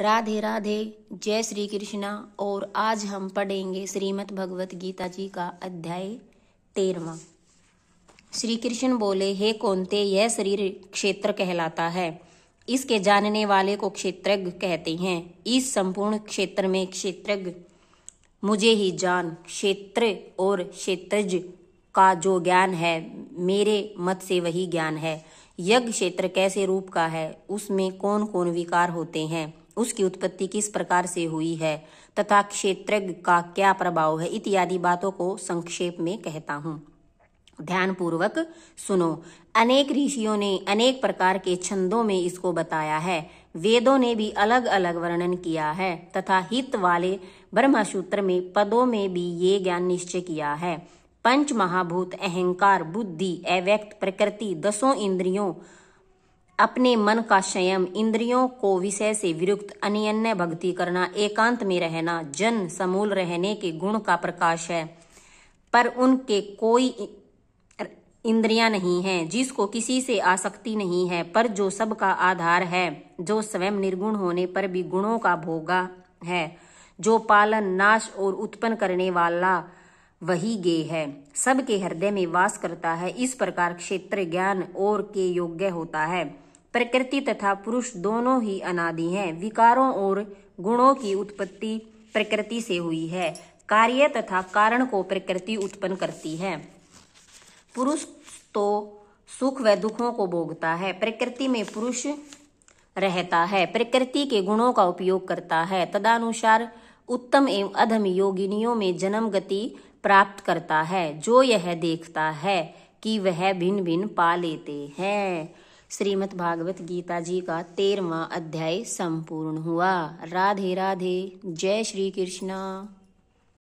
राधे राधे जय श्री कृष्णा और आज हम पढ़ेंगे श्रीमद् भगवत गीता जी का अध्याय तेरवा श्री कृष्ण बोले हे कौनते यह शरीर क्षेत्र कहलाता है इसके जानने वाले को क्षेत्रज्ञ कहते हैं इस संपूर्ण क्षेत्र में क्षेत्रज्ञ मुझे ही जान क्षेत्र और क्षेत्रज का जो ज्ञान है मेरे मत से वही ज्ञान है यज्ञ क्षेत्र कैसे रूप का है उसमें कौन कौन विकार होते हैं उसकी उत्पत्ति किस प्रकार से हुई है तथा क्षेत्र का क्या प्रभाव है इत्यादि बातों को संक्षेप में कहता हूँ पूर्वक सुनो अनेक ऋषियों ने अनेक प्रकार के छंदों में इसको बताया है वेदों ने भी अलग अलग वर्णन किया है तथा हित वाले ब्रह्मसूत्र में पदों में भी ये ज्ञान निश्चय किया है पंच महाभूत अहंकार बुद्धि अव्यक्त प्रकृति दसों इंद्रियों अपने मन का संयम इंद्रियों को विषय से विरुक्त अन्य भक्ति करना एकांत में रहना जन समूल रहने के गुण का प्रकाश है पर उनके कोई इंद्रियां नहीं है जिसको किसी से आसक्ति नहीं है पर जो सबका आधार है जो स्वयं निर्गुण होने पर भी गुणों का भोगा है जो पालन नाश और उत्पन्न करने वाला वही गे है सबके हृदय में वास करता है इस प्रकार क्षेत्र ज्ञान और के योग्य होता है प्रकृति तथा पुरुष दोनों ही अनादि हैं विकारों और गुणों की उत्पत्ति प्रकृति से हुई है कार्य तथा कारण को प्रकृति उत्पन्न करती है पुरुष तो सुख व दुखों को भोगता है प्रकृति में पुरुष रहता है प्रकृति के गुणों का उपयोग करता है तदानुसार उत्तम एवं अधम योगिनियों में जन्म गति प्राप्त करता है जो यह देखता है कि वह भिन्न भिन्न पा लेते हैं श्रीमद् भागवत गीता जी का तेरहवा अध्याय संपूर्ण हुआ राधे राधे जय श्री कृष्णा